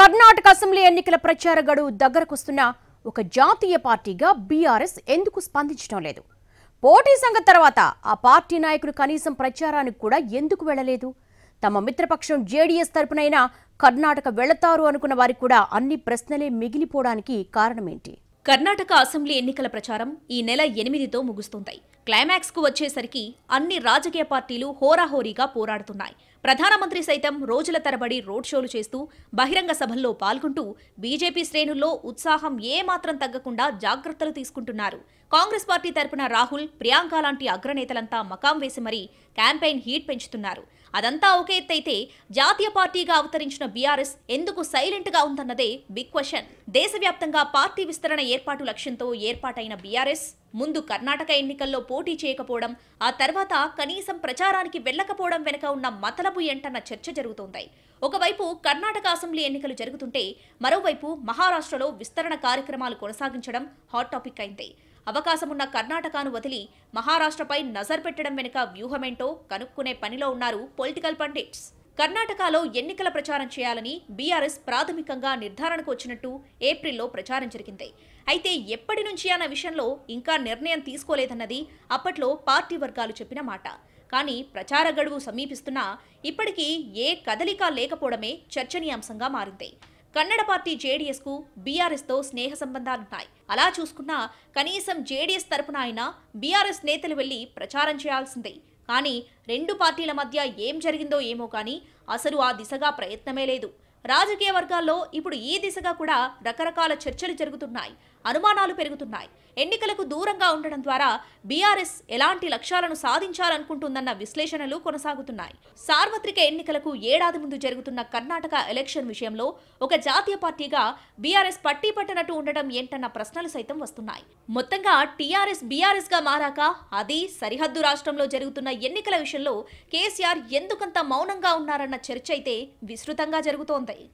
Karnataka assembly ఎన్నికల ప్రచార గడువు దగ్గరకొస్తున్న ఒక జాతీయ పార్టీగా బీఆర్ఎస్ ఎందుకు స్పందించడం లేదు పోటీ సంఘం తర్వాత ఆ పార్టీ నాయకులు కనీసం ప్రచారానికి కూడా ఎందుకు వెళ్లలేదు తమ మిత్రపక్షం జేడీఎస్ తరపునైనా కర్ణాటక వెళతారు అనుకున్న వారికి కూడా అన్ని ప్రశ్నలే మిగిలిపోవడానికి కారణమేంటి కర్ణాటక అసెంబ్లీ ఎన్నికల ప్రచారం ఈ నెల ఎనిమిదితో ముగుస్తుంటాయి క్లైమాక్స్కు వచ్చేసరికి అన్ని రాజకీయ పార్టీలు హోరాహోరీగా పోరాడుతున్నాయి ప్రధానమంత్రి సైతం రోజుల తరబడి రోడ్ షోలు చేస్తూ బహిరంగ సభల్లో పాల్గొంటూ బీజేపీ శ్రేణుల్లో ఉత్సాహం ఏమాత్రం తగ్గకుండా జాగ్రత్తలు తీసుకుంటున్నారు కాంగ్రెస్ పార్టీ తరపున రాహుల్ ప్రియాంక లాంటి అగ్రనేతలంతా మకాం వేసి మరీ క్యాంపెయిన్ హీట్ పెంచుతున్నారు అదంతా ఒకే ఎత్తైతే జాతీయ పార్టీగా అవతరించిన బీఆర్ఎస్ ఎందుకు సైలెంట్గా ఉందన్నదే బిగ్ క్వశ్చన్ దేశవ్యాప్తంగా పార్టీ విస్తరణ ఏర్పాటు లక్ష్యంతో ఏర్పాటైన బీఆర్ఎస్ ముందు కర్ణాటక ఎన్నికల్లో పోటీ చేయకపోవడం ఆ తర్వాత కనీసం ప్రచారానికి వెళ్ళకపోవడం వెనుక ఉన్న మతలపు ఏంటన్న చర్చ జరుగుతోంది ఒకవైపు కర్ణాటక అసెంబ్లీ ఎన్నికలు జరుగుతుంటే మరోవైపు మహారాష్ట్రలో విస్తరణ కార్యక్రమాలు కొనసాగించడం హాట్ టాపిక్ అయింది అవకాశమున్న కర్ణాటకను వదిలి మహారాష్ట్రపై నజర్ పెట్టడం వెనుక వ్యూహమేంటో కనుక్కునే పనిలో ఉన్నారు పొలిటికల్ పండిట్స్ కర్ణాటకలో ఎన్నికల ప్రచారం చేయాలని బీఆర్ఎస్ ప్రాథమికంగా నిర్ధారణకు వచ్చినట్టు ఏప్రిల్లో ప్రచారం జరిగింది అయితే ఎప్పటి నుంచి అన్న విషయంలో ఇంకా నిర్ణయం తీసుకోలేదన్నది అప్పట్లో పార్టీ వర్గాలు చెప్పిన మాట కానీ ప్రచార గడువు సమీపిస్తున్నా ఇప్పటికీ ఏ కదలిక లేకపోవడమే చర్చనీయాంశంగా మారింది కన్నడ పార్టీ జేడీఎస్కు బీఆర్ఎస్తో స్నేహ సంబంధాలున్నాయి అలా చూసుకున్నా కనీసం జేడీఎస్ తరపున ఆయన బీఆర్ఎస్ నేతలు వెళ్లి ప్రచారం చేయాల్సిందే కానీ రెండు పార్టీల మధ్య ఏం జరిగిందో ఏమో కానీ అసలు ఆ దిశగా ప్రయత్నమే లేదు రాజకీయ వర్గాల్లో ఇప్పుడు ఈ దిశగా కూడా రకరకాల చర్చలు జరుగుతున్నాయి అనుమానాలు పెరుగుతున్నాయి ఎన్నికలకు దూరంగా ఉండడం ద్వారా బీఆర్ఎస్ ఎలాంటి లక్ష్యాలను సాధించాలనుకుంటుందన్న విశ్లేషణలు కొనసాగుతున్నాయి సార్వత్రిక ఎన్నికలకు ఏడాది ముందు జరుగుతున్న కర్ణాటక ఎలక్షన్ విషయంలో ఒక జాతీయ పార్టీగా బీఆర్ఎస్ పట్టి పట్టనట్టు ఉండడం ఏంటన్న ప్రశ్నలు సైతం వస్తున్నాయి మొత్తంగా టీఆర్ఎస్ బీఆర్ఎస్ గా మారాక అది సరిహద్దు రాష్ట్రంలో జరుగుతున్న ఎన్నికల విషయంలో కేసీఆర్ ఎందుకంత మౌనంగా ఉన్నారన్న చర్చ అయితే విస్తృతంగా జరుగుతోంది but